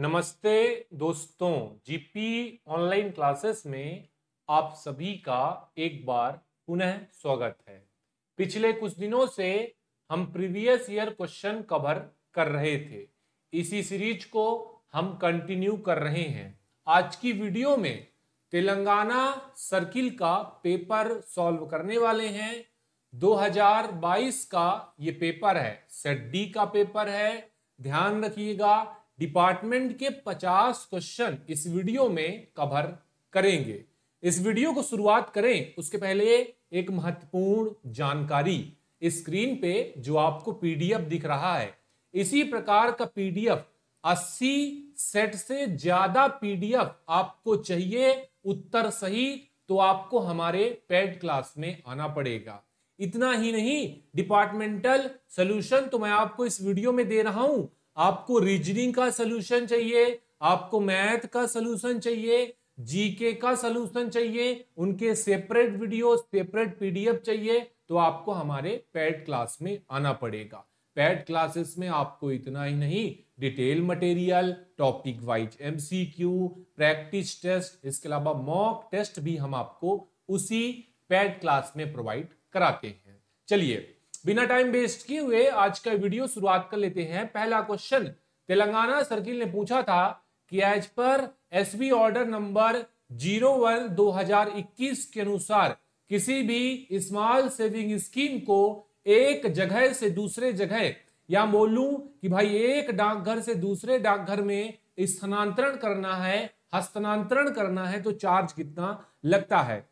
नमस्ते दोस्तों GP online classes में आप सभी का एक बार पुनः स्वागत है पिछले कुछ दिनों से हम प्रीवियस ईयर क्वेश्चन कवर कर रहे थे इसी सीरीज को हम कंटिन्यू कर रहे हैं आज की वीडियो में तेलंगाना सर्किल का पेपर सॉल्व करने वाले हैं 2022 का ये पेपर है सेट डी का पेपर है ध्यान रखिएगा डिपार्टमेंट के 50 क्वेश्चन इस वीडियो में कवर करेंगे इस वीडियो को शुरुआत करें उसके पहले एक महत्वपूर्ण जानकारी स्क्रीन पे जो आपको पीडीएफ दिख रहा है इसी प्रकार का पीडीएफ 80 सेट से ज्यादा पीडीएफ आपको चाहिए उत्तर सही तो आपको हमारे पेड क्लास में आना पड़ेगा इतना ही नहीं डिपार्टमेंटल सोल्यूशन तो मैं आपको इस वीडियो में दे रहा हूं आपको रीजनिंग का सोल्यूशन चाहिए आपको मैथ का सोल्यूशन चाहिए जीके का सोल्यूशन चाहिए उनके सेपरेट वीडियो सेपरेट पीडीएफ चाहिए तो आपको हमारे पैड क्लास में आना पड़ेगा पैड क्लासेस में आपको इतना ही नहीं detail material topic wise MCQ practice test इसके अलावा मॉक टेस्ट भी हम आपको उसी पैड क्लास में प्रोवाइड कराते हैं चलिए बिना टाइम वेस्ट किए हुए आज का वीडियो शुरुआत कर लेते हैं पहला क्वेश्चन तेलंगाना सर्किल ने पूछा था कि as per S order number zero one दो हजार इक्कीस के अनुसार किसी भी स्मॉल सेविंग स्कीम को एक जगह से दूसरे जगह या बोलूं कि भाई एक डाकघर से दूसरे डाकघर में स्थानांतरण करना है हस्तांतरण करना है तो चार्ज कितना लगता है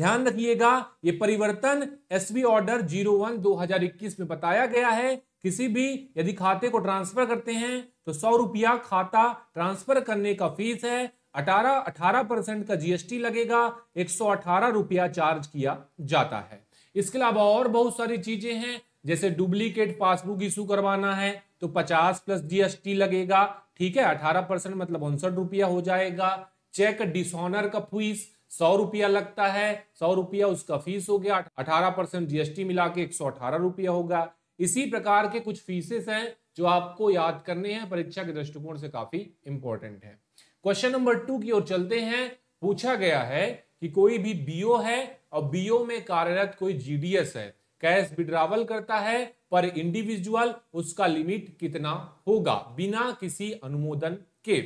ध्यान रखिएगा ये परिवर्तन एसबी ऑर्डर 01 2021 में बताया गया है किसी भी यदि खाते को ट्रांसफर करते हैं तो सौ रुपया खाता ट्रांसफर करने का फीस है अठारह अठारह परसेंट का जीएसटी लगेगा एक सौ अठारह रुपया चार्ज किया जाता है इसके अलावा और बहुत सारी चीजें हैं जैसे डुप्लीकेट पासबुक इशू करवाना है तो पचास प्लस जीएसटी लगेगा ठीक है अठारह परसेंट मतलब उनसठ रुपया हो जाएगा चेक डिसऑनर का फीस सौ रुपया लगता है सौ रुपया उसका फीस हो गया अठारह परसेंट जीएसटी मिला के एक सौ अठारह रुपया होगा इसी प्रकार के कुछ फीसेस हैं जो आपको याद करने हैं परीक्षा के दृष्टिकोण से काफी इंपॉर्टेंट है क्वेश्चन नंबर टू की ओर चलते हैं पूछा गया है कि कोई भी बीओ है और बीओ में कार्यरत कोई जीडीएस है कैश विड्रावल करता है पर इंडिविजुअल उसका लिमिट कितना होगा बिना किसी अनुमोदन के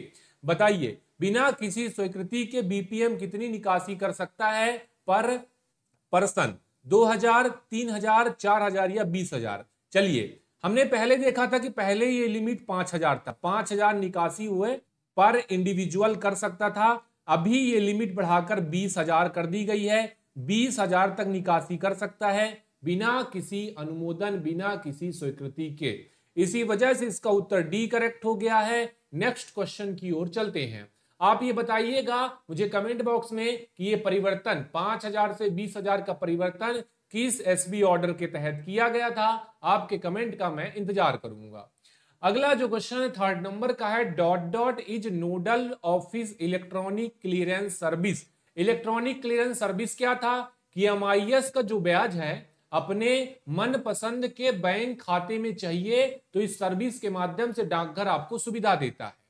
बताइए बिना किसी स्वीकृति के बीपीएम कितनी निकासी कर सकता है पर पर्सन हजार चार हजार या बीस हजार चलिए हमने पहले देखा था कि पहले ये लिमिट पांच हजार था पांच हजार निकासी हुए पर इंडिविजुअल कर सकता था अभी ये लिमिट बढ़ाकर बीस हजार कर दी गई है बीस हजार तक निकासी कर सकता है बिना किसी अनुमोदन बिना किसी स्वीकृति के इसी वजह से इसका उत्तर डी करेक्ट हो गया है नेक्स्ट क्वेश्चन की ओर चलते हैं आप ये बताइएगा मुझे कमेंट बॉक्स में कि ये परिवर्तन 5000 से 20000 का परिवर्तन किस एसबी ऑर्डर के तहत किया गया था आपके कमेंट का मैं इंतजार करूंगा अगला जो क्वेश्चन है थर्ड नंबर का है dot dot is nodal office electronic clearance service electronic clearance service क्या था कि एम का जो ब्याज है अपने मनपसंद के बैंक खाते में चाहिए तो इस सर्विस के माध्यम से डाकघर आपको सुविधा देता है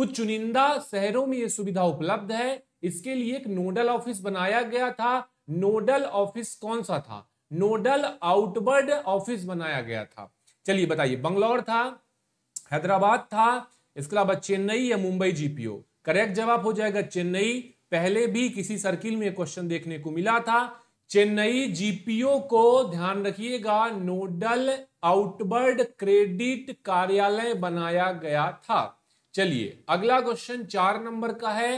कुछ चुनिंदा शहरों में ये सुविधा उपलब्ध है इसके लिए एक नोडल ऑफिस बनाया गया था नोडल ऑफिस कौन सा था नोडल आउटवर्ड ऑफिस बनाया गया था चलिए बताइए बंगलौर था हैदराबाद था इसके अलावा चेन्नई या मुंबई जीपीओ करेक्ट जवाब हो जाएगा चेन्नई पहले भी किसी सर्किल में क्वेश्चन देखने को मिला था चेन्नई जीपीओ को ध्यान रखिएगा नोडल आउटवर्ड क्रेडिट कार्यालय बनाया गया था चलिए अगला क्वेश्चन चार नंबर का है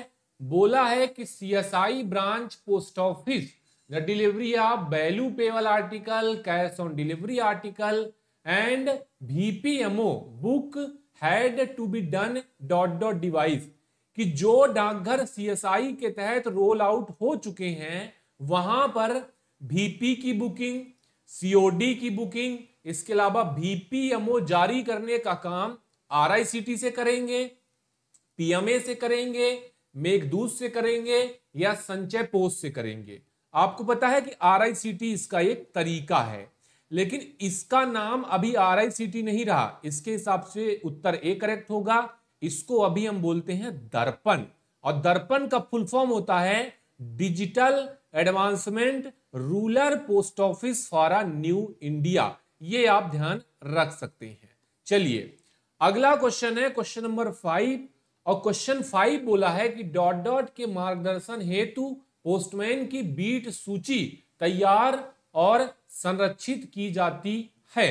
बोला है कि CSI branch post office the delivery of value payable article cash on delivery article and VPMO book had to be done dot dot device कि जो डाकघर सीएसआई के तहत रोल आउट हो चुके हैं वहां पर भीपी की बुकिंग सीओडी की बुकिंग इसके अलावा भीपीएमओ जारी करने का काम आरआईसीटी से करेंगे पीएमए से करेंगे मेघदूत से करेंगे या संचय पोस्ट से करेंगे आपको पता है कि आरआईसीटी इसका एक तरीका है लेकिन इसका नाम अभी आरआईसीटी नहीं रहा इसके हिसाब से उत्तर ए करेक्ट होगा इसको अभी हम बोलते हैं दर्पण और दर्पण का फुल फॉर्म होता है digital advancement rural post office for a new India ये आप ध्यान रख सकते हैं चलिए अगला क्वेश्चन है क्वेश्चन नंबर फाइव और क्वेश्चन फाइव बोला है कि डॉट डॉट के मार्गदर्शन हेतु पोस्टमैन की बीट सूची तैयार और संरक्षित की जाती है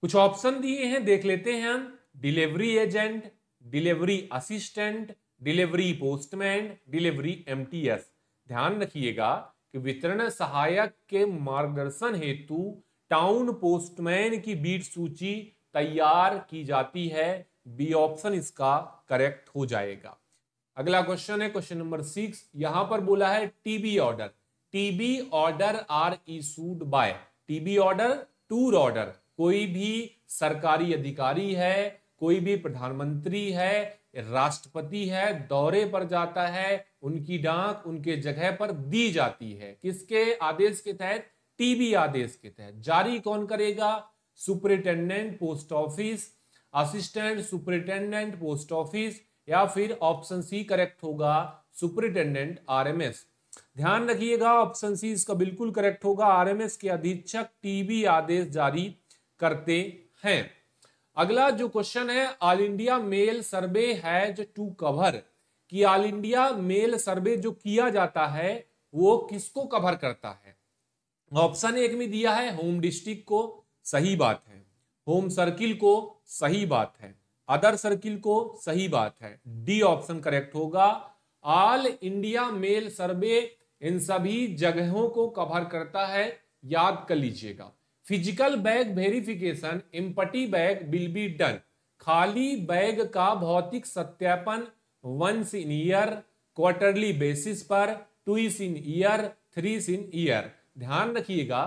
कुछ ऑप्शन दिए हैं देख लेते हैं हम delivery agent delivery assistant delivery postman delivery MTS ध्यान रखिएगा कि वितरण सहायक के मार्गदर्शन हेतु टाउन पोस्टमैन की बीट सूची तैयार की जाती है बी ऑप्शन इसका करेक्ट हो जाएगा अगला क्वेश्चन है क्वेश्चन नंबर सिक्स यहां पर बोला है TB order TB order are issued by TB order tour order कोई भी सरकारी अधिकारी है कोई भी प्रधानमंत्री है राष्ट्रपति है दौरे पर जाता है उनकी डाक उनके जगह पर दी जाती है किसके आदेश के तहत टीबी आदेश के तहत जारी कौन करेगा superintendent post office assistant superintendent post office या फिर ऑप्शन सी करेक्ट होगा सुपरिटेंडेंट आरएमएस ध्यान रखिएगा ऑप्शन सी इसका बिल्कुल करेक्ट होगा आरएमएस के अधीक्षक टीबी आदेश जारी करते हैं अगला जो क्वेश्चन है all India mail survey has to cover कि ऑल इंडिया मेल सर्वे जो किया जाता है वो किसको कवर करता है ऑप्शन एक में दिया है होम डिस्ट्रिक्ट को सही बात है होम सर्किल को सही बात है अदर सर्किल को सही बात है डी ऑप्शन करेक्ट होगा ऑल इंडिया मेल सर्वे इन सभी जगहों को कवर करता है याद कर लीजिएगा physical bag verification empty bag will be done खाली बैग का भौतिक सत्यापन once in year quarterly basis पर two in year three in year ध्यान रखिएगा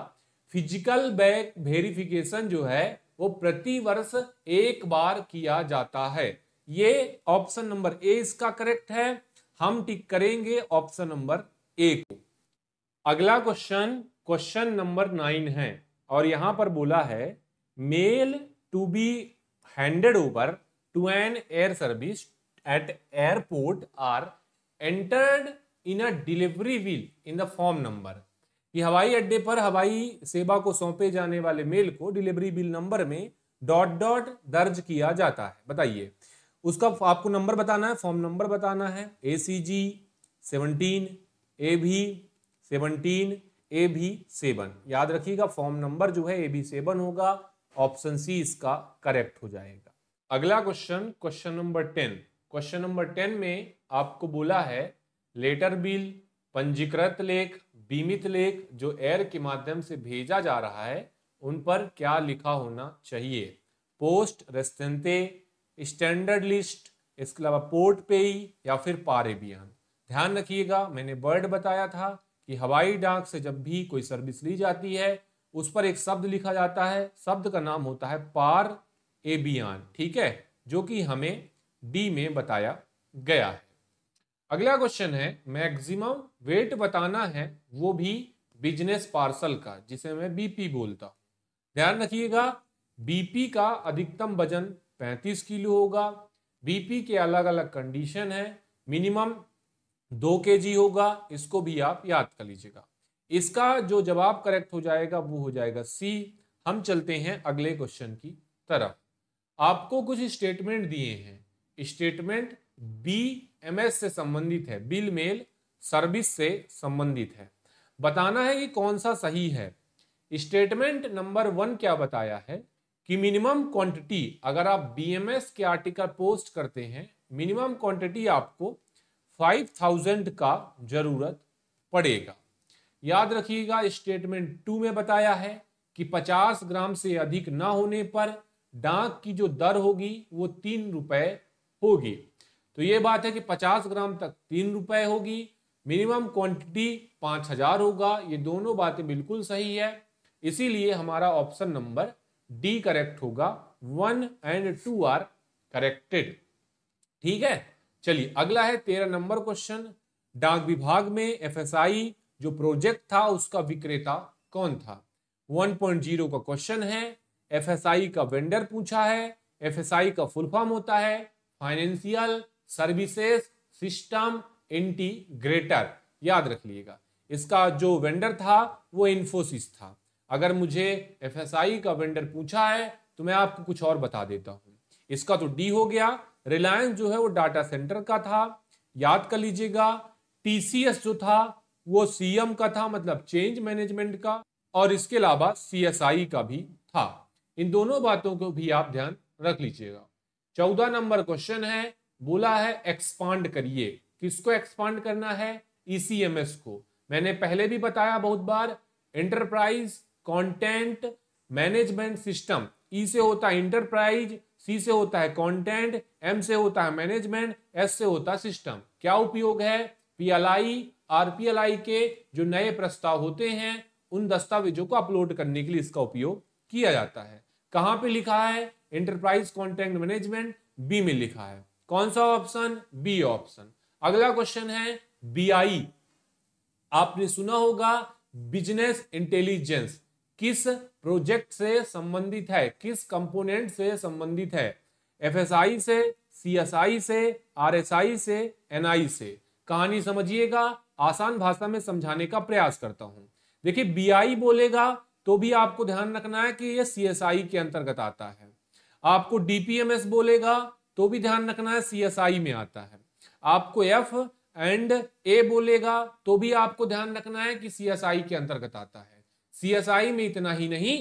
फिजिकल बैक वेरिफिकेशन जो है वो प्रति वर्ष एक बार किया जाता है ये ऑप्शन नंबर ए इसका करेक्ट है हम टिक करेंगे ऑप्शन नंबर ए को अगला क्वेश्चन क्वेश्चन नंबर नाइन है और यहां पर बोला है mail to be handed over to an air service at airport are entered in a delivery wheel in the form number कि हवाई अड्डे पर हवाई सेवा को सौंपे जाने वाले मेल को डिलीवरी बिल नंबर में डॉट डॉट दर्ज किया जाता है बताइए उसका आपको नंबर बताना है फॉर्म नंबर बताना है ए सी जी सेवनटीन ए भी सेवनटीन ए भी सेवन याद रखिएगा फॉर्म नंबर जो है ए भी सेवन होगा ऑप्शन सी इसका करेक्ट हो जाएगा अगला question question number ten question number ten में आपको बोला है लेटर बिल पंजीकृत लेख बीमित लेख जो एयर के माध्यम से भेजा जा रहा है उन पर क्या लिखा होना चाहिए पोस्ट रेस्टेंटे स्टैंडर्ड लिस्ट इसके अलावा पोर्ट ही या फिर पारेबियन ध्यान रखिएगा मैंने बर्ड बताया था कि हवाई डाक से जब भी कोई सर्विस ली जाती है उस पर एक शब्द लिखा जाता है शब्द का नाम होता है पार एबियन ठीक है जो कि हमें डी में बताया गया है अगला क्वेश्चन है मैक्सिमम वेट बताना है वो भी बिजनेस पार्सल का जिसे मैं बीपी बोलता हूँ ध्यान रखिएगा बीपी का अधिकतम वजन 35 किलो होगा बीपी के अलग अलग कंडीशन है मिनिमम दो के जी होगा इसको भी आप याद कर लीजिएगा इसका जो जवाब करेक्ट हो जाएगा वो हो जाएगा सी हम चलते हैं अगले क्वेश्चन की तरफ आपको कुछ स्टेटमेंट दिए हैं स्टेटमेंट बी एम एस से संबंधित है बिल मेल सर्विस से संबंधित है बताना है कि कौन सा सही है स्टेटमेंट नंबर वन क्या बताया है कि मिनिमम क्वांटिटी अगर आप बीएमएस के आर्टिकल पोस्ट करते हैं मिनिमम क्वांटिटी आपको 5000 का जरूरत पड़ेगा याद रखिएगा स्टेटमेंट टू में बताया है कि 50 ग्राम से अधिक ना होने पर डाक की जो दर होगी वो तीन रुपए होगी तो ये बात है कि 50 ग्राम तक तीन रुपए होगी मिनिमम क्वांटिटी पाँच हजार होगा ये दोनों बातें बिल्कुल सही है इसीलिए हमारा ऑप्शन नंबर डी करेक्ट होगा one and two are corrected ठीक है चलिए अगला है तेरह नंबर क्वेश्चन डाक विभाग में एफएसआई जो प्रोजेक्ट था उसका विक्रेता कौन था 1.0 का क्वेश्चन है एफएसआई का वेंडर पूछा है एफएसआई का फुल फॉर्म होता है फाइनेंशियल सर्विसेज सिस्टम इंटीग्रेटर याद रख लीजिएगा इसका जो वेंडर था वो इन्फोसिस था अगर मुझे एफ का वेंडर पूछा है तो मैं आपको कुछ और बता देता हूँ इसका तो डी हो गया रिलायंस जो है वो डाटा सेंटर का था याद कर लीजिएगा टीसीएस जो था वो सीएम का था मतलब चेंज मैनेजमेंट का और इसके अलावा सीएसआई का भी था इन दोनों बातों को भी आप ध्यान रख लीजिएगा चौदह नंबर क्वेश्चन है बोला है एक्सपांड करिए किसको एक्सपांड करना है ईसीएमएस e को मैंने पहले भी बताया बहुत बार enterprise content management system E से होता है इंटरप्राइज सी से होता है कंटेंट एम से होता है मैनेजमेंट एस से होता है सिस्टम क्या उपयोग है पीएलआई आरपीएलआई के जो नए प्रस्ताव होते हैं उन दस्तावेजों को अपलोड करने के लिए इसका उपयोग किया जाता है कहाँ पे लिखा है एंटरप्राइज कंटेंट मैनेजमेंट बी में लिखा है कौन सा ऑप्शन बी ऑप्शन अगला क्वेश्चन है बीआई आपने सुना होगा बिजनेस इंटेलिजेंस किस प्रोजेक्ट से संबंधित है किस कंपोनेंट से संबंधित है एफएसआई से सीएसआई से आरएसआई से एनआई से कहानी समझिएगा आसान भाषा में समझाने का प्रयास करता हूं देखिए बीआई बोलेगा तो भी आपको ध्यान रखना है कि यह सीएसआई के अंतर्गत आता है आपको डीपीएमएस बोलेगा तो भी ध्यान रखना है आई में आता है आपको एफ एंड ए बोलेगा तो भी आपको ध्यान रखना है कि सीएसआई के अंतर्गत आता है सीएसआई में इतना ही नहीं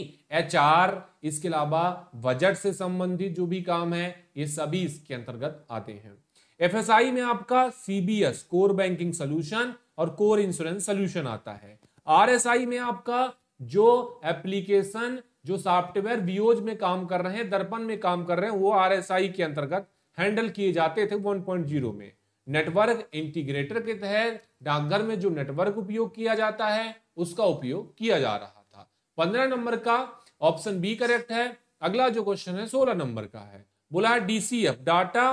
आर इसके अलावा बजट से संबंधित जो भी काम है ये सभी इसके अंतर्गत आते हैं आई में आपका सीबीएस कोर बैंकिंग सोल्यूशन और कोर इंश्योरेंस सोल्यूशन आता है आई में आपका जो एप्लीकेशन जो सॉफ्टवेयर वियोज में काम कर रहे हैं दर्पण में काम कर रहे हैं वो आर के अंतर्गत हैंडल किए जाते थे 1.0 में नेटवर्क इंटीग्रेटर के तहत डाकघर में जो नेटवर्क उपयोग किया जाता है उसका उपयोग किया जा रहा था पंद्रह नंबर का ऑप्शन बी करेक्ट है अगला जो क्वेश्चन है सोलह नंबर का है बोला है डीसीएफ डाटा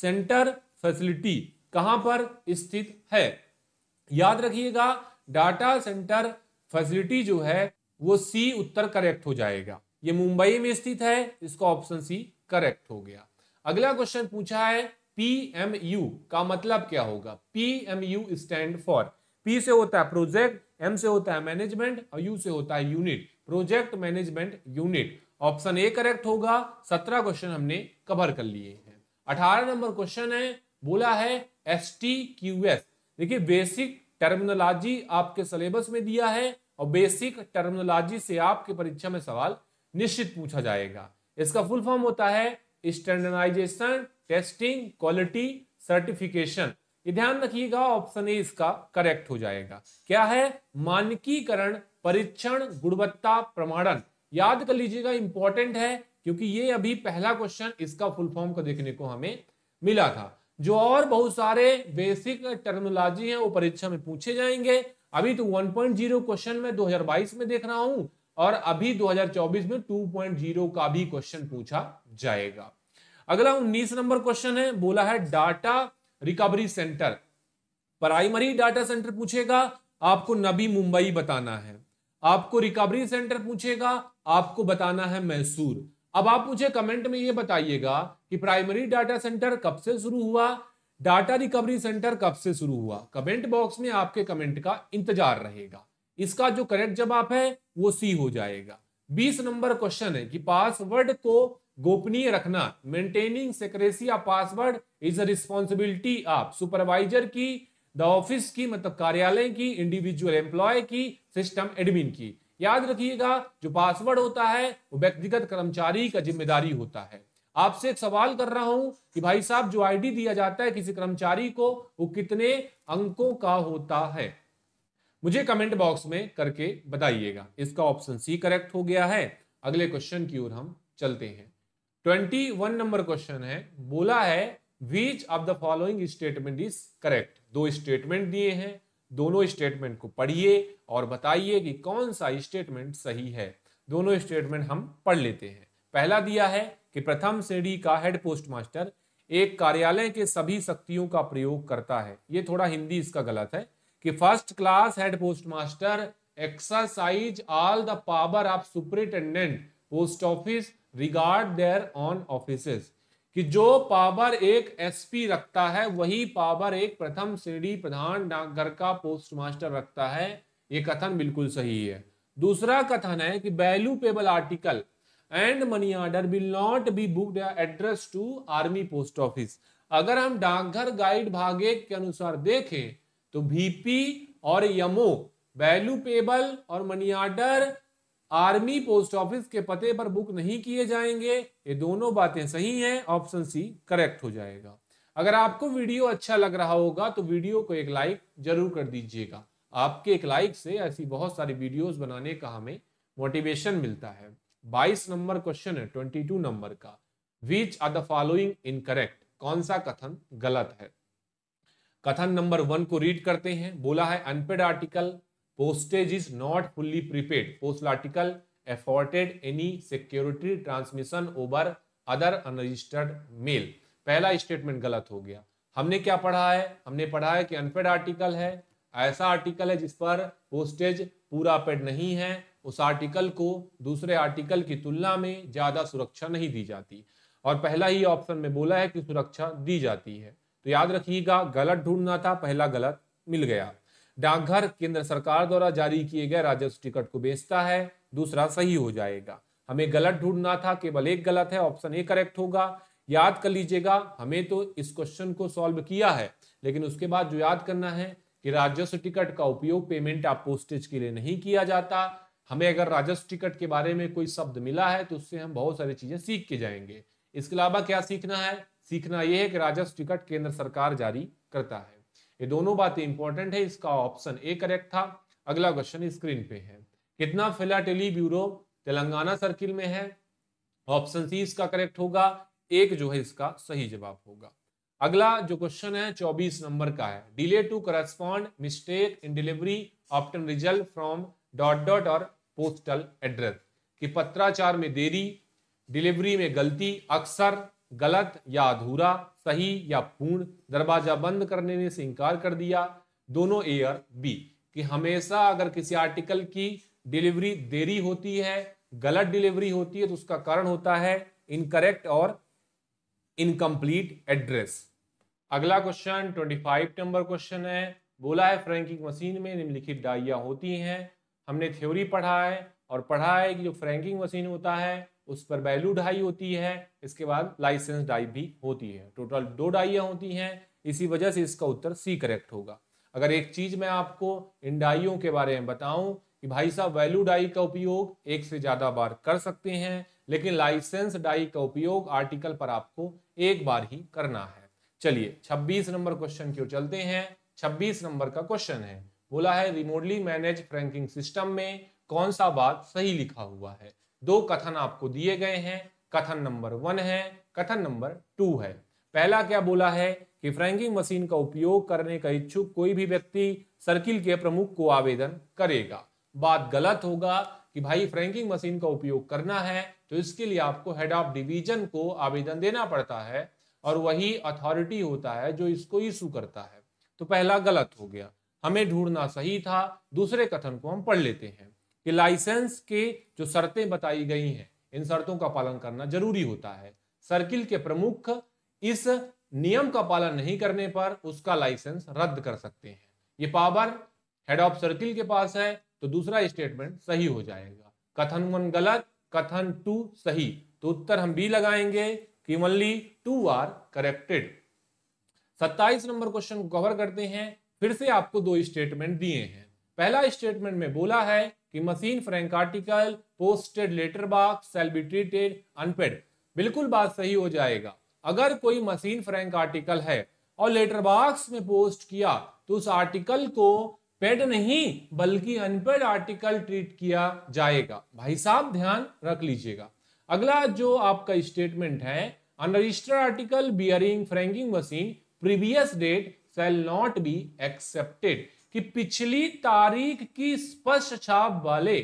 सेंटर फैसिलिटी कहां पर स्थित है याद रखिएगा डाटा सेंटर फैसिलिटी जो है वो सी उत्तर करेक्ट हो जाएगा ये मुंबई में स्थित है इसका ऑप्शन सी करेक्ट हो गया अगला क्वेश्चन पूछा है पीएमयू का मतलब क्या होगा पीएमयू स्टैंड फॉर पी से होता है प्रोजेक्ट एम से होता है मैनेजमेंट और यू से होता है unit project management unit option A correct होगा सत्रह क्वेश्चन हमने कवर कर लिए हैं अठारह नंबर क्वेश्चन है बोला है एस टी क्यू एस देखिए बेसिक टर्मिनोलॉजी आपके सिलेबस में दिया है और बेसिक टर्मिनोलॉजी से आपके परीक्षा में सवाल निश्चित पूछा जाएगा इसका फुल फॉर्म होता है स्टैंडर्डाइजेशन टेस्टिंग क्वालिटी सर्टिफिकेशन ये ध्यान रखिएगा ऑप्शन ए इसका करेक्ट हो जाएगा क्या है मानकीकरण परीक्षण गुणवत्ता प्रमाणन याद कर लीजिएगा इंपॉर्टेंट है क्योंकि ये अभी पहला क्वेश्चन इसका फुल फॉर्म को देखने को हमें मिला था जो और बहुत सारे बेसिक टर्मिनोलॉजी है वो परीक्षा में पूछे जाएंगे अभी तो 1.0 क्वेश्चन में 2022 में देख रहा हूं और अभी 2024 में 2.0 का भी क्वेश्चन पूछा जाएगा अगला 19 नंबर क्वेश्चन है बोला है data recovery centre primary data centre पूछेगा आपको नबी मुंबई बताना है आपको रिकवरी सेंटर पूछेगा आपको बताना है मैसूर अब आप मुझे कमेंट में यह बताइएगा कि प्राइमरी डाटा सेंटर कब से शुरू हुआ डाटा रिकवरी सेंटर कब से शुरू हुआ कमेंट बॉक्स में आपके कमेंट का इंतजार रहेगा इसका जो करेक्ट जवाब है वो सी हो जाएगा बीस नंबर क्वेश्चन है कि पासवर्ड को गोपनीय रखना मेंटेनिंग सेक्रेसी या password is a responsibility of supervisor की द ऑफिस की मतलब कार्यालय की इंडिविजुअल एम्प्लॉय की सिस्टम एडमिन की याद रखिएगा जो पासवर्ड होता है वो व्यक्तिगत कर्मचारी का जिम्मेदारी होता है आपसे एक सवाल कर रहा हूं कि भाई साहब जो आईडी दिया जाता है किसी कर्मचारी को वो कितने अंकों का होता है मुझे कमेंट बॉक्स में करके बताइएगा इसका ऑप्शन सी करेक्ट हो गया है अगले क्वेश्चन की ओर हम चलते हैं ट्वेंटी वन नंबर क्वेश्चन है बोला है which of the following statement is correct दो स्टेटमेंट दिए हैं दोनों स्टेटमेंट को पढ़िए और बताइए कि कौन सा स्टेटमेंट सही है दोनों स्टेटमेंट हम पढ़ लेते हैं पहला दिया है कि प्रथम श्रेणी का हेड पोस्ट मास्टर एक कार्यालय के सभी शक्तियों का प्रयोग करता है ये थोड़ा हिंदी इसका गलत है कि first class head post master exercise all the power of superintendent post office regard their own office कि जो पावर एक एसपी रखता है वही पावर एक प्रथम श्रेणी प्रधान डाकघर का पोस्ट मास्टर रखता है ये कथन बिल्कुल सही है दूसरा कथन है कि value payable article and money order will not be booked address to army post office अगर हम डाकघर गाइड भागे के अनुसार देखें तो भीपी और यमो वैल्यू पेबल और money order army post office के पते पर बुक नहीं किए जाएंगे ये दोनों बातें सही हैं ऑप्शन सी करेक्ट हो जाएगा अगर आपको वीडियो अच्छा लग रहा होगा तो वीडियो को एक लाइक जरूर कर दीजिएगा आपके एक लाइक से ऐसी बहुत सारी वीडियोस बनाने का हमें मोटिवेशन मिलता है बाईस नंबर क्वेश्चन है ट्वेंटी टू नंबर का which are the following incorrect कौन सा कथन गलत है कथन नंबर वन को रीड करते हैं बोला है unpaid article postage is not fully prepaid post article afforded any security transmission over other unregistered mail पहला स्टेटमेंट गलत हो गया हमने क्या पढ़ा है हमने पढ़ा है कि अनपेड आर्टिकल है ऐसा आर्टिकल है जिस पर पोस्टेज पूरा पेड नहीं है उस आर्टिकल को दूसरे आर्टिकल की तुलना में ज़्यादा सुरक्षा नहीं दी जाती और पहला ही ऑप्शन में बोला है कि सुरक्षा दी जाती है तो याद रखिएगा गलत ढूंढना था पहला गलत मिल गया डाकघर केंद्र सरकार द्वारा जारी किए गए राजस्व टिकट को बेचता है दूसरा सही हो जाएगा हमें गलत ढूंढना था केवल एक गलत है ऑप्शन ए करेक्ट होगा याद कर लीजिएगा हमें तो इस क्वेश्चन को सॉल्व किया है लेकिन उसके बाद जो याद करना है कि राजस्व टिकट का उपयोग पेमेंट आप पोस्टेज के लिए नहीं किया जाता हमें अगर राजस्व टिकट के बारे में कोई शब्द मिला है तो उससे हम बहुत सारी चीजें सीख के जाएंगे इसके अलावा क्या सीखना है सीखना यह है कि राजस्व टिकट केंद्र सरकार जारी करता है ये दोनों बातें इंपॉर्टेंट है इसका ऑप्शन ए करेक्ट था अगला क्वेश्चन स्क्रीन पे है कितना फिलाटेली ब्यूरो तेलंगाना सर्किल में है ऑप्शन सी इसका करेक्ट होगा एक जो है इसका सही जवाब होगा अगला जो क्वेश्चन है 24 नंबर का है delay to correspond mistake in delivery often result from dot dot और पोस्टल एड्रेस कि पत्राचार में देरी डिलीवरी में गलती अक्सर गलत या अधूरा सही या पूर्ण दरवाजा बंद करने में से इनकार कर दिया दोनों और बी कि हमेशा अगर किसी आर्टिकल की डिलीवरी देरी होती है गलत डिलीवरी होती है तो उसका कारण होता है इनकरेक्ट और इनकम्प्लीट एड्रेस अगला क्वेश्चन 25 नंबर क्वेश्चन है बोला है फ्रैंकिंग मशीन में निम्नलिखित डाइया होती हैं हमने थ्योरी पढ़ा है और पढ़ा है कि जो फ्रैंकिंग मशीन होता है उस पर वैल्यू डाई होती है इसके बाद लाइसेंस डाई भी होती है टोटल दो डाइयाँ होती हैं इसी वजह से इसका उत्तर सी करेक्ट होगा अगर एक चीज़ मैं आपको इन डाइयों के बारे में बताऊं कि भाई साहब वैल्यू डाई का उपयोग एक से ज़्यादा बार कर सकते हैं लेकिन लाइसेंस डाई का उपयोग आर्टिकल पर आपको एक बार ही करना है चलिए 26 नंबर क्वेश्चन की ओर चलते हैं 26 नंबर का क्वेश्चन है बोला है रिमोटली मैनेज फ्रैंकिंग सिस्टम में कौन सा बात सही लिखा हुआ है दो कथन आपको दिए गए हैं कथन नंबर वन है कथन नंबर टू है पहला क्या बोला है कि फ्रैंकिंग मशीन का उपयोग करने का इच्छुक कोई भी व्यक्ति सर्किल के प्रमुख को आवेदन करेगा बात गलत होगा कि भाई फ्रैंकिंग मशीन का उपयोग करना है तो इसके लिए आपको हेड ऑफ डिवीजन को आवेदन देना पड़ता है और वही अथॉरिटी होता है जो इसको इशू करता है तो पहला गलत हो गया हमें ढूंढना सही था दूसरे कथन को हम पढ़ लेते हैं कि लाइसेंस के जो शर्तें बताई गई हैं इन शर्तों का पालन करना जरूरी होता है सर्किल के प्रमुख इस नियम का पालन नहीं करने पर उसका लाइसेंस रद्द कर सकते हैं ये पावर हेड ऑफ सर्किल के पास है तो दूसरा स्टेटमेंट सही हो जाएगा कथन वन गलत कथन टू सही तो उत्तर हम बी लगाएंगे कि ओनली टू आर करेक्टेड सत्ताईस नंबर क्वेश्चन को कवर करते हैं फिर से आपको दो स्टेटमेंट दिए हैं पहला स्टेटमेंट में बोला है कि machine franked article posted letter box shall be treated unpaid बिल्कुल बात सही हो जाएगा अगर कोई मशीन फ्रेंक आर्टिकल है और लेटर बॉक्स में पोस्ट किया तो उस आर्टिकल को पेड नहीं बल्कि अनपेड आर्टिकल ट्रीट किया जाएगा भाई साहब ध्यान रख लीजिएगा अगला जो आपका स्टेटमेंट है unregistered article bearing franking machine previous date shall not be accepted कि पिछली तारीख की स्पष्ट छाप वाले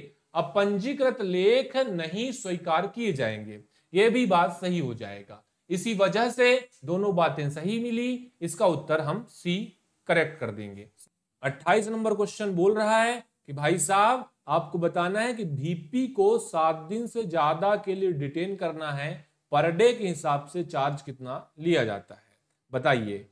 अपंजीकृत लेख नहीं स्वीकार किए जाएंगे ये भी बात सही हो जाएगा इसी वजह से दोनों बातें सही मिली इसका उत्तर हम सी करेक्ट कर देंगे 28 नंबर क्वेश्चन बोल रहा है कि भाई साहब आपको बताना है कि वीपी को सात दिन से ज्यादा के लिए डिटेन करना है पर डे के हिसाब से चार्ज कितना लिया जाता है बताइए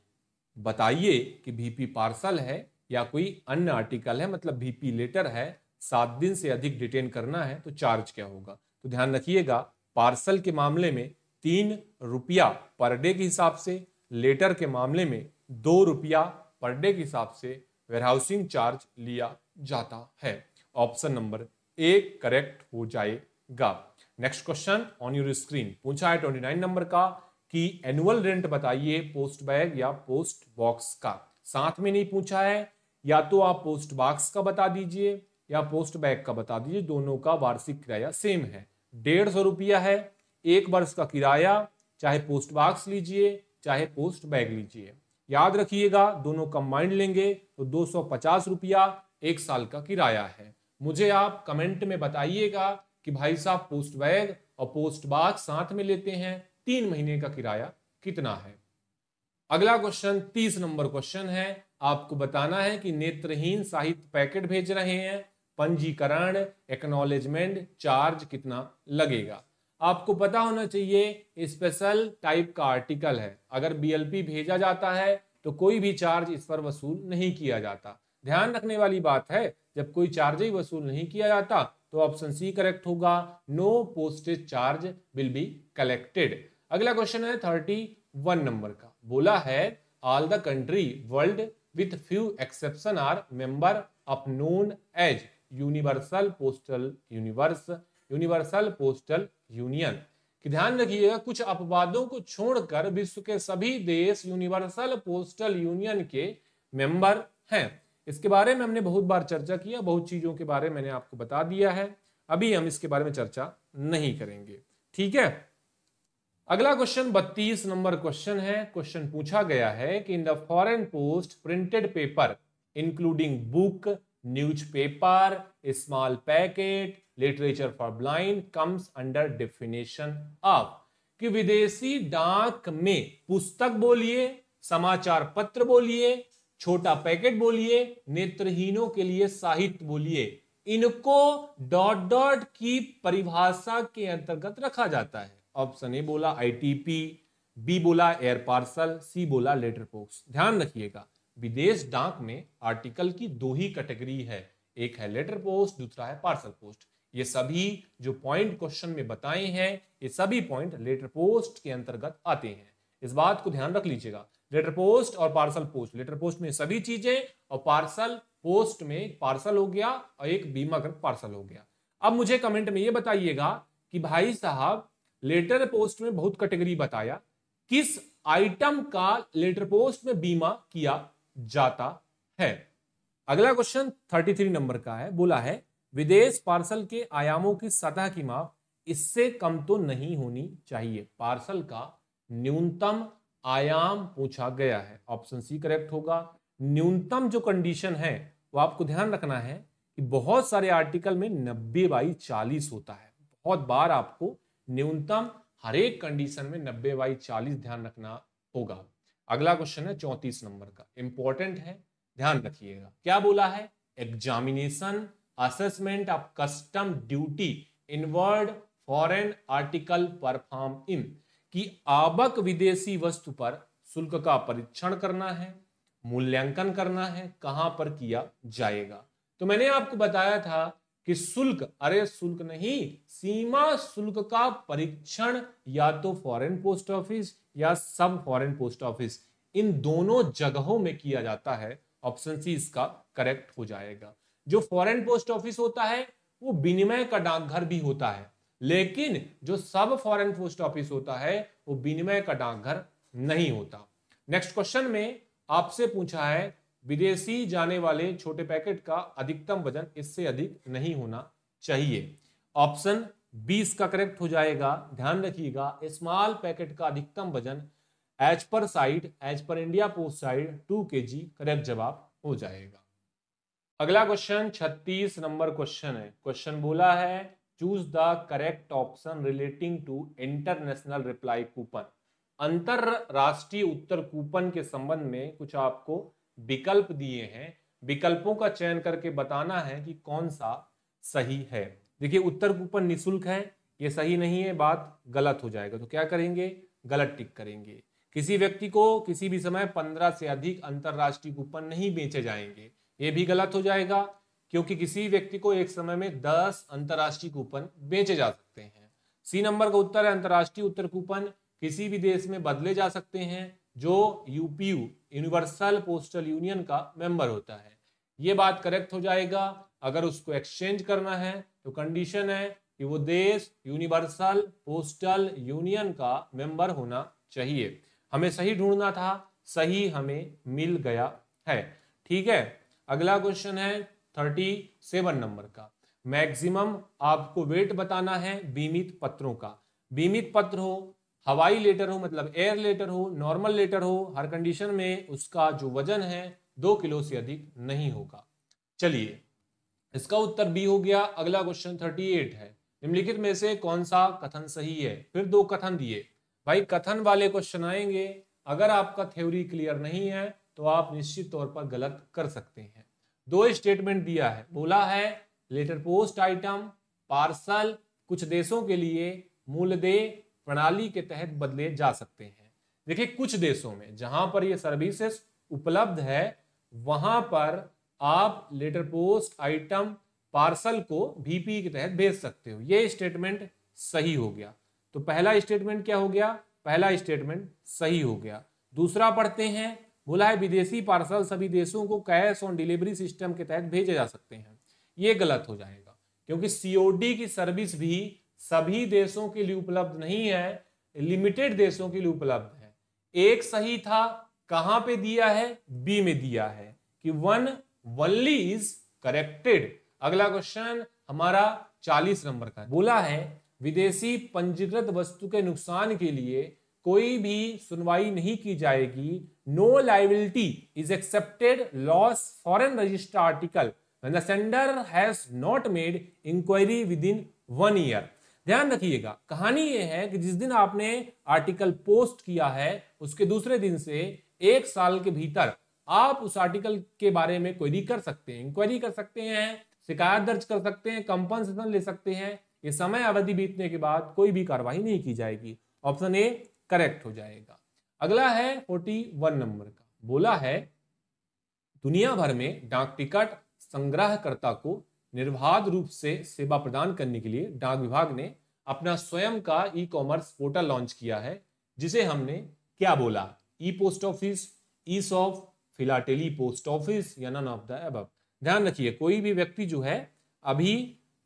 बताइए कि बीपी पार्सल है या कोई अन्य आर्टिकल है मतलब बीपी लेटर है सात दिन से अधिक डिटेन करना है तो चार्ज क्या होगा तो ध्यान रखिएगा पार्सल के मामले में तीन रुपया पर डे के हिसाब से लेटर के मामले में दो रुपया पर डे के हिसाब से वेयरहाउसिंग चार्ज लिया जाता है ऑप्शन नंबर ए करेक्ट हो जाएगा next question on your screen पूछा है ट्वेंटी नाइन नंबर का कि एनुअल रेंट बताइए पोस्ट बैग या पोस्ट बॉक्स का साथ में नहीं पूछा है या तो आप पोस्ट बॉक्स का बता दीजिए या पोस्ट बैग का बता दीजिए दोनों का वार्षिक किराया सेम है डेढ़ सौ रुपया है एक वर्ष का किराया चाहे पोस्ट बॉक्स लीजिए चाहे पोस्ट बैग लीजिए याद रखिएगा दोनों कंबाइंड लेंगे तो दो सौ पचास रुपया एक साल का किराया है मुझे आप कमेंट में बताइएगा कि भाई साहब पोस्ट बैग और पोस्ट बॉक्स साथ में लेते हैं तीन महीने का किराया कितना है अगला क्वेश्चन तीस नंबर क्वेश्चन है आपको बताना है कि नेत्रहीन साहित्य पैकेट भेज रहे हैं पंजीकरण एक्नोलेजमेंट चार्ज कितना लगेगा आपको पता होना चाहिए स्पेशल टाइप का आर्टिकल है अगर बीएलपी भेजा जाता है तो कोई भी चार्ज इस पर वसूल नहीं किया जाता ध्यान रखने वाली बात है जब कोई चार्ज ही वसूल नहीं किया जाता तो ऑप्शन सी करेक्ट होगा no postage charge will be collected अगला क्वेश्चन है थर्टी वन नंबर का बोला है all the country world with few exception are member of known as universal postal universe universal postal union कि ध्यान रखिएगा कुछ अपवादों को छोड़कर विश्व के सभी देश यूनिवर्सल पोस्टल यूनियन के मेंबर हैं इसके बारे में हमने बहुत बार चर्चा किया बहुत चीजों के बारे में मैंने आपको बता दिया है अभी हम इसके बारे में चर्चा नहीं करेंगे ठीक है अगला क्वेश्चन 32 नंबर क्वेश्चन है क्वेश्चन पूछा गया है कि in the foreign post printed paper including book newspaper small packet literature for blind comes under definition of कि विदेशी डाक में पुस्तक बोलिए समाचार पत्र बोलिए छोटा पैकेट बोलिए नेत्रहीनों के लिए साहित्य बोलिए इनको डॉट डॉट की परिभाषा के अंतर्गत रखा जाता है ऑप्शन ए बोला आईटीपी बी बोला एयर पार्सल सी बोला लेटर बॉक्स ध्यान रखिएगा विदेश डाक में आर्टिकल की दो ही कैटेगरी है एक है लेटर पोस्ट दूसरा है पार्सल पोस्ट ये सभी जो पॉइंट क्वेश्चन में बताए हैं ये सभी पॉइंट लेटर पोस्ट के अंतर्गत आते हैं इस बात को ध्यान रख लीजिएगा लेटर पोस्ट और पार्सल पोस्ट लेटर पोस्ट में सभी चीजें और पार्सल पोस्ट में पार्सल हो गया और एक बीमा पार्सल हो गया अब मुझे कमेंट में ये बताइएगा कि भाई साहब लेटर पोस्ट में बहुत कैटेगरी बताया किस आइटम का लेटर पोस्ट में बीमा किया जाता है अगला क्वेश्चन 33 नंबर का है बोला है विदेश पार्सल के आयामों की सतह की माप इससे कम तो नहीं होनी चाहिए पार्सल का न्यूनतम आयाम पूछा गया है ऑप्शन सी करेक्ट होगा न्यूनतम जो कंडीशन है वो आपको ध्यान रखना है कि बहुत सारे आर्टिकल में नब्बे बाई चालीस होता है बहुत बार आपको न्यूनतम हर एक कंडीशन में नब्बे बाई चालीस ध्यान रखना होगा अगला क्वेश्चन है चौंतीस नंबर का इंपॉर्टेंट है ध्यान रखिएगा क्या बोला है examination assessment of custom duty inward foreign article perform in कि आवक विदेशी वस्तु पर शुल्क का परीक्षण करना है मूल्यांकन करना है कहां पर किया जाएगा तो मैंने आपको बताया था कि शुल्क अरे शुल्क नहीं सीमा शुल्क का परीक्षण या तो फॉरेन पोस्ट ऑफिस या सब फॉरेन पोस्ट ऑफिस इन दोनों जगहों में किया जाता है ऑप्शन सी इसका करेक्ट हो जाएगा जो फॉरेन पोस्ट ऑफिस होता है वो विनिमय का डाकघर भी होता है लेकिन जो सब फॉरेन पोस्ट ऑफिस होता है वो विनिमय का डाकघर नहीं होता नेक्स्ट क्वेश्चन में आपसे पूछा है विदेशी जाने वाले छोटे पैकेट का अधिकतम वजन इससे अधिक नहीं होना चाहिए ऑप्शन बी इसका करेक्ट हो जाएगा ध्यान रखिएगा स्मॉल पैकेट का अधिकतम वजन एच पर साइड एच पर इंडिया पोस्ट साइड टू के करेक्ट जवाब हो जाएगा अगला क्वेश्चन 36 नंबर क्वेश्चन है क्वेश्चन बोला है choose the correct option relating to international reply coupon अंतरराष्ट्रीय उत्तर कूपन के संबंध में कुछ आपको विकल्प दिए हैं विकल्पों का चयन करके बताना है कि कौन सा सही है देखिए उत्तर कूपन निशुल्क है ये सही नहीं है बात गलत हो जाएगा तो क्या करेंगे गलत टिक करेंगे किसी व्यक्ति को किसी भी समय पंद्रह से अधिक अंतरराष्ट्रीय कूपन नहीं बेचे जाएंगे ये भी गलत हो जाएगा क्योंकि किसी व्यक्ति को एक समय में दस अंतर्राष्ट्रीय कूपन बेचे जा सकते हैं सी नंबर का उत्तर है अंतर्राष्ट्रीय उत्तर कूपन किसी भी देश में बदले जा सकते हैं जो यूपीयू यूनिवर्सल पोस्टल यूनियन का मेंबर होता है ये बात करेक्ट हो जाएगा अगर उसको एक्सचेंज करना है तो कंडीशन है कि वो देश यूनिवर्सल पोस्टल यूनियन का मेंबर होना चाहिए हमें सही ढूंढना था सही हमें मिल गया है ठीक है अगला क्वेश्चन है थर्टी सेवन नंबर का मैक्सिमम आपको वेट बताना है बीमित पत्रों का बीमित पत्र हो हवाई लेटर हो मतलब एयर लेटर हो नॉर्मल लेटर हो हर कंडीशन में उसका जो वजन है दो किलो से अधिक नहीं होगा चलिए इसका उत्तर बी हो गया अगला क्वेश्चन थर्टी एट है निम्नलिखित में से कौन सा कथन सही है फिर दो कथन दिए भाई कथन वाले क्वेश्चन आएंगे अगर आपका थ्योरी क्लियर नहीं है तो आप निश्चित तौर पर गलत कर सकते हैं दो स्टेटमेंट दिया है बोला है लेटर पोस्ट आइटम पार्सल कुछ देशों के लिए मूल दे प्रणाली के तहत बदले जा सकते हैं देखिए कुछ देशों में जहां पर ये सर्विसेज उपलब्ध है वहां पर आप लेटर पोस्ट आइटम पार्सल को वीपी के तहत भेज सकते हो ये स्टेटमेंट सही हो गया तो पहला स्टेटमेंट क्या हो गया पहला स्टेटमेंट सही हो गया दूसरा पढ़ते हैं बोला है विदेशी पार्सल सभी देशों को कैश ऑन डिलीवरी सिस्टम के तहत भेजे जा सकते हैं ये गलत हो जाएगा क्योंकि सीओडी की सर्विस भी सभी देशों के लिए उपलब्ध नहीं है लिमिटेड देशों के लिए उपलब्ध है एक सही था कहां पे दिया है बी में दिया है कि वन वनली इज करेक्टेड अगला क्वेश्चन हमारा चालीस नंबर का बोला है विदेशी पंजीकृत वस्तु के नुकसान के लिए कोई भी सुनवाई नहीं की जाएगी no liability is accepted loss foreign register article sender has not made inquiry within one year ध्यान रखिएगा कहानी यह है कि जिस दिन आपने आर्टिकल पोस्ट किया है उसके दूसरे दिन से एक साल के भीतर आप उस आर्टिकल के बारे में क्वेरी कर सकते हैं इंक्वायरी कर सकते हैं शिकायत दर्ज कर सकते हैं कंपनसेशन ले सकते हैं ये समय अवधि बीतने के बाद कोई भी कार्रवाई नहीं की जाएगी ऑप्शन ए करेक्ट हो जाएगा अगला है फोर्टी वन नंबर का बोला है दुनिया भर में डाक टिकट संग्रहकर्ता को निर्बाध रूप से सेवा प्रदान करने के लिए डाक विभाग ने अपना स्वयं का ई कॉमर्स पोर्टल लॉन्च किया है जिसे हमने क्या बोला E post office E shop philately post office या नन ऑफ द एब ध्यान रखिए कोई भी व्यक्ति जो है अभी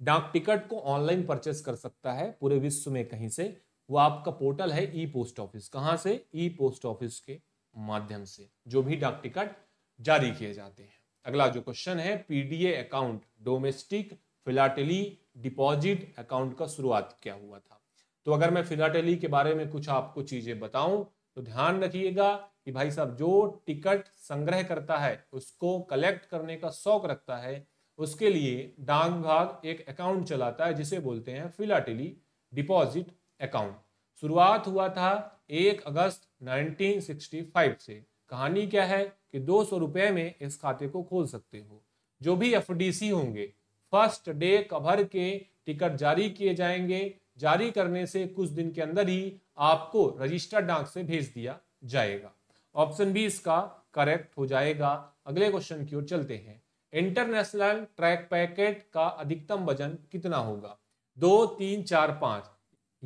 डाक टिकट को ऑनलाइन परचेस कर सकता है पूरे विश्व में कहीं से वो आपका पोर्टल है ई पोस्ट ऑफिस कहाँ से ई पोस्ट ऑफिस के माध्यम से जो भी डाक टिकट जारी किए जाते हैं अगला जो क्वेश्चन है PDA account domestic philately deposit account का शुरुआत क्या हुआ था तो अगर मैं फिलाटेली के बारे में कुछ आपको चीजें बताऊं तो ध्यान रखिएगा कि भाई साहब जो टिकट संग्रह करता है उसको कलेक्ट करने का शौक रखता है उसके लिए डाक विभाग एक अकाउंट चलाता है जिसे बोलते हैं फिलाटेली डिपॉजिट अकाउंट शुरुआत हुआ था 1 अगस्त 1965 से कहानी क्या है कि दो सौ रुपये में इस खाते को खोल सकते हो जो भी एफ होंगे फर्स्ट डे कवर के टिकट जारी किए जाएंगे जारी करने से कुछ दिन के अंदर ही आपको रजिस्टर्ड डाक से भेज दिया जाएगा ऑप्शन बी इसका करेक्ट हो जाएगा अगले क्वेश्चन की ओर चलते हैं इंटरनेशनल ट्रैक पैकेट का अधिकतम वजन कितना होगा दो तीन चार पांच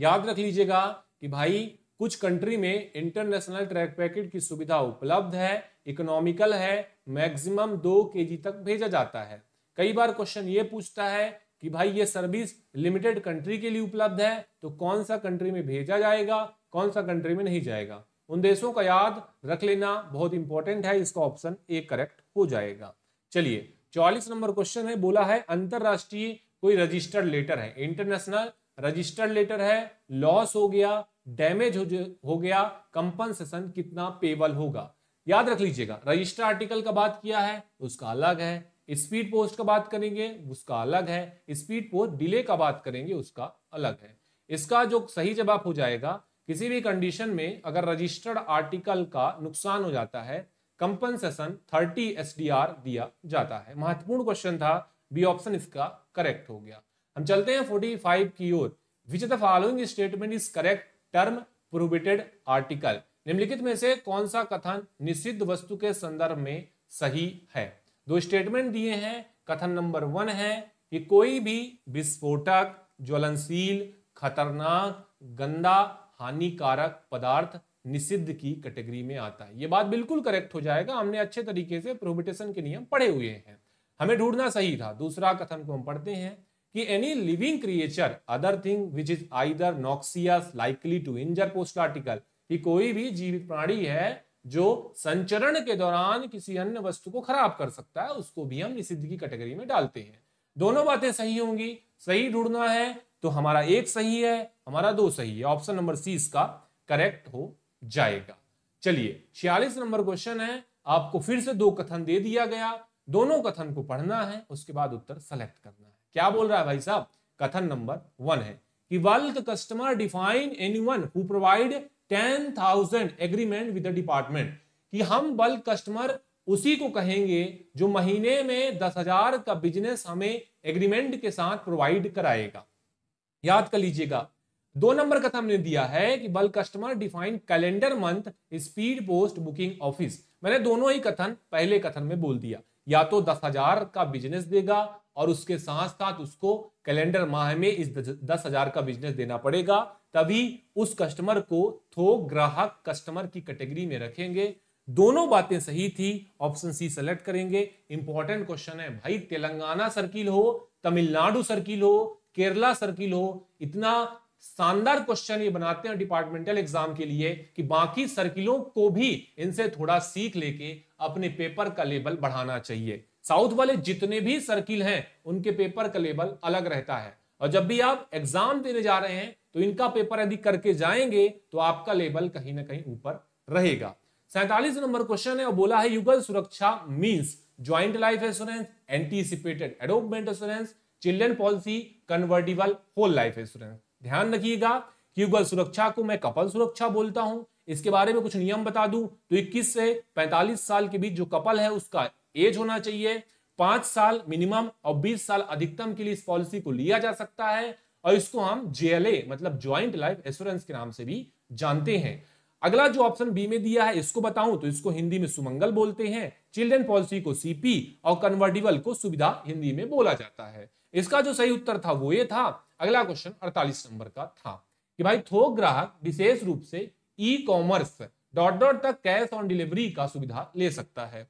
याद रख लीजिएगा कि भाई कुछ कंट्री में इंटरनेशनल ट्रैक पैकेट की सुविधा उपलब्ध है इकोनॉमिकल है मैक्सिमम दो के तक भेजा जाता है कई बार क्वेश्चन ये पूछता है कि भाई ये सर्विस लिमिटेड कंट्री के लिए उपलब्ध है तो कौन सा कंट्री में भेजा जाएगा कौन सा कंट्री में नहीं जाएगा उन देशों का याद रख लेना बहुत इंपॉर्टेंट है इसका ऑप्शन ए करेक्ट हो जाएगा चलिए चौलीस नंबर क्वेश्चन है बोला है अंतरराष्ट्रीय कोई रजिस्टर्ड लेटर है इंटरनेशनल रजिस्टर्ड लेटर है लॉस हो गया डैमेज हो, हो गया कंपनसेशन कितना पेबल होगा याद रख लीजिएगा रजिस्टर आर्टिकल का बात किया है तो उसका अलग है स्पीड पोस्ट का बात करेंगे उसका अलग है स्पीड पोस्ट डिले का बात करेंगे उसका अलग है इसका जो सही जवाब हो जाएगा किसी भी कंडीशन में अगर रजिस्टर्ड आर्टिकल का नुकसान हो जाता है कंपनसेशन 30 एस दिया जाता है महत्वपूर्ण क्वेश्चन था बी ऑप्शन इसका करेक्ट हो गया हम चलते हैं 45 की ओर which the following statement is correct term prohibited article निम्नलिखित में से कौन सा कथन निषिद्ध वस्तु के संदर्भ में सही है दो स्टेटमेंट दिए हैं कथन नंबर वन है कि कोई भी विस्फोटक ज्वलनशील खतरनाक गंदा हानिकारक पदार्थ निषिद्ध की कैटेगरी में आता है ये बात बिल्कुल करेक्ट हो जाएगा हमने अच्छे तरीके से प्रोबिटेशन के नियम पढ़े हुए हैं हमें ढूंढना सही था दूसरा कथन को हम पढ़ते हैं कि any living creature other thing which is either noxious likely to injure post article कि कोई भी जीवित प्राणी है जो संचरण के दौरान किसी अन्य वस्तु को खराब कर सकता है उसको भी हम निषिद्ध की कैटेगरी में डालते हैं दोनों बातें सही होंगी सही ढूंढना है तो हमारा एक सही है हमारा दो सही है ऑप्शन नंबर सी इसका करेक्ट हो जाएगा चलिए छियालीस नंबर क्वेश्चन है आपको फिर से दो कथन दे दिया गया दोनों कथन को पढ़ना है उसके बाद उत्तर सेलेक्ट करना है क्या बोल रहा है भाई साहब कथन नंबर वन है कि world customer define anyone who provide ten thousand agreement with the department कि हम बल्क कस्टमर उसी को कहेंगे जो महीने में दस हजार का बिजनेस हमें एग्रीमेंट के साथ प्रोवाइड कराएगा याद कर लीजिएगा दो नंबर का हमने दिया है कि bulk customer define calendar month speed post booking office मैंने दोनों ही कथन पहले कथन में बोल दिया या तो दस हजार का बिजनेस देगा और उसके साथ साथ उसको कैलेंडर माह में इस दस हजार का बिजनेस देना पड़ेगा तभी उस कस्टमर को थोक तो ग्राहक कस्टमर की कैटेगरी में रखेंगे दोनों बातें सही थी ऑप्शन सी सेलेक्ट करेंगे इंपॉर्टेंट क्वेश्चन है भाई तेलंगाना सर्किल हो तमिलनाडु सर्किल हो केरला सर्किल हो इतना शानदार क्वेश्चन ये बनाते हैं डिपार्टमेंटल एग्जाम के लिए कि बाकी सर्किलों को भी इनसे थोड़ा सीख लेके अपने पेपर का लेवल बढ़ाना चाहिए साउथ वाले जितने भी सर्किल हैं उनके पेपर का लेवल अलग रहता है और जब भी आप एग्जाम देने जा रहे हैं तो इनका पेपर यदि करके जाएंगे तो आपका लेवल कहीं ना कहीं ऊपर रहेगा सैतालीस नंबर क्वेश्चन है और बोला है Yugal Suraksha means joint life insurance anticipated endowment insurance children policy convertible whole life insurance ध्यान रखिएगा कि युगल सुरक्षा को मैं कपल सुरक्षा बोलता हूं इसके बारे में कुछ नियम बता दूं तो 21 से 45 साल के बीच जो कपल है उसका एज होना चाहिए पांच साल मिनिमम और 20 साल अधिकतम के लिए इस पॉलिसी को लिया जा सकता है और इसको हम जेएलए मतलब ज्वाइंट लाइफ इंश्योरेंस के नाम से भी जानते हैं अगला जो ऑप्शन बी में दिया है इसको बताऊं तो इसको हिंदी में सुमंगल बोलते हैं चिल्ड्रन पॉलिसी को सीपी और कन्वर्टिबल को सुविधा हिंदी में बोला जाता है इसका जो सही उत्तर था वो ये था अगला क्वेश्चन 48 नंबर का था कि भाई थोक ग्राहक विशेष रूप से ई कॉमर्स डॉट डॉट तक कैश ऑन डिलीवरी का सुविधा ले सकता है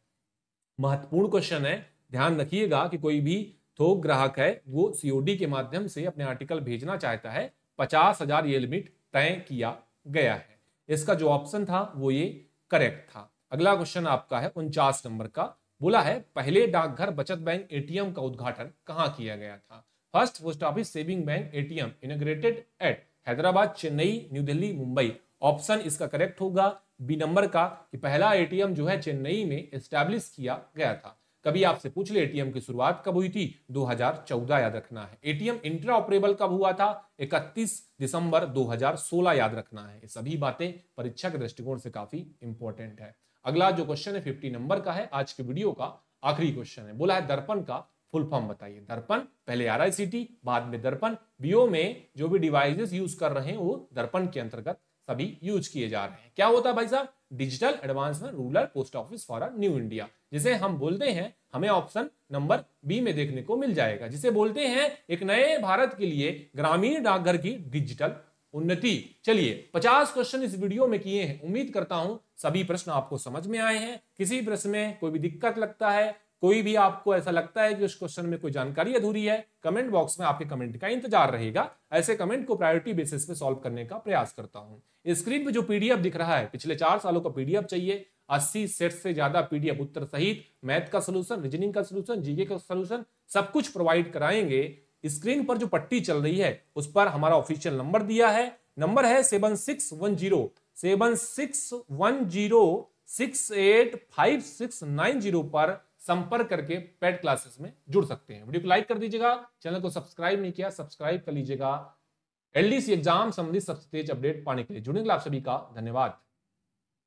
महत्वपूर्ण क्वेश्चन है ध्यान रखिएगा कि कोई भी थोक ग्राहक है वो सीओडी के माध्यम से अपने आर्टिकल भेजना चाहता है पचास हजार ये लिमिट तय किया गया है इसका जो ऑप्शन था वो ये करेक्ट था अगला क्वेश्चन आपका है उनचास नंबर का बोला है पहले डाकघर बचत बैंक एटीएम का उद्घाटन कहाँ किया गया था first post office saving bank ATM inaugurated at Hyderabad Chennai New Delhi Mumbai option इसका करेक्ट होगा बी नंबर का कि पहला एटीएम जो है चेन्नई में एस्टेब्लिश किया गया था कभी आपसे पूछ ले एटीएम की शुरुआत कब हुई थी 2014 याद रखना है एटीएम इंट्रा कब हुआ था 31 दिसंबर 2016 याद रखना है ये सभी बातें परीक्षा के दृष्टिकोण से काफी इंपॉर्टेंट है अगला जो क्वेश्चन है फिफ्टी नंबर का है आज के वीडियो का आखिरी क्वेश्चन है बोला है दर्पण का फुल फॉर्म बताइए दर्पण पहले आर बाद में दर्पण बीओ में जो भी डिवाइसेस यूज कर रहे हैं वो दर्पण के अंतर्गत सभी यूज किए जा रहे हैं क्या होता है भाई साहब digital advancement rural post office for new India जिसे हम बोलते हैं हमें ऑप्शन नंबर बी में देखने को मिल जाएगा जिसे बोलते हैं एक नए भारत के लिए ग्रामीण डाकघर की डिजिटल उन्नति चलिए 50 क्वेश्चन इस वीडियो में किए हैं उम्मीद करता हूं सभी प्रश्न आपको समझ में आए हैं किसी प्रश्न में कोई भी दिक्कत लगता है कोई भी आपको ऐसा लगता है कि उस क्वेश्चन में कोई जानकारी अधूरी है कमेंट बॉक्स में आपके कमेंट का इंतजार रहेगा ऐसे कमेंट को प्रायोरिटी बेसिस पे सॉल्व करने का प्रयास करता हूं स्क्रीन पे जो पीडीएफ दिख रहा है पिछले चार सालों का पीडीएफ चाहिए 80 सेट से ज्यादा पीडीएफ उत्तर सहित मैथ का सोल्यूशन रीजनिंग का सोल्यूशन जीके का सोल्यूशन सब कुछ प्रोवाइड कराएंगे स्क्रीन पर जो पट्टी चल रही है उस पर हमारा ऑफिशियल नंबर दिया है नंबर है seven six one zero seven six one zero six eight five six nine zero पर संपर्क करके पेड क्लासेस e में जुड़ सकते हैं वीडियो को लाइक कर दीजिएगा चैनल को सब्सक्राइब नहीं किया सब्सक्राइब कर लीजिएगा एलडीसी एग्जाम संबंधित सबसे तेज अपडेट पाने के लिए जुड़ने के लिए आप सभी का धन्यवाद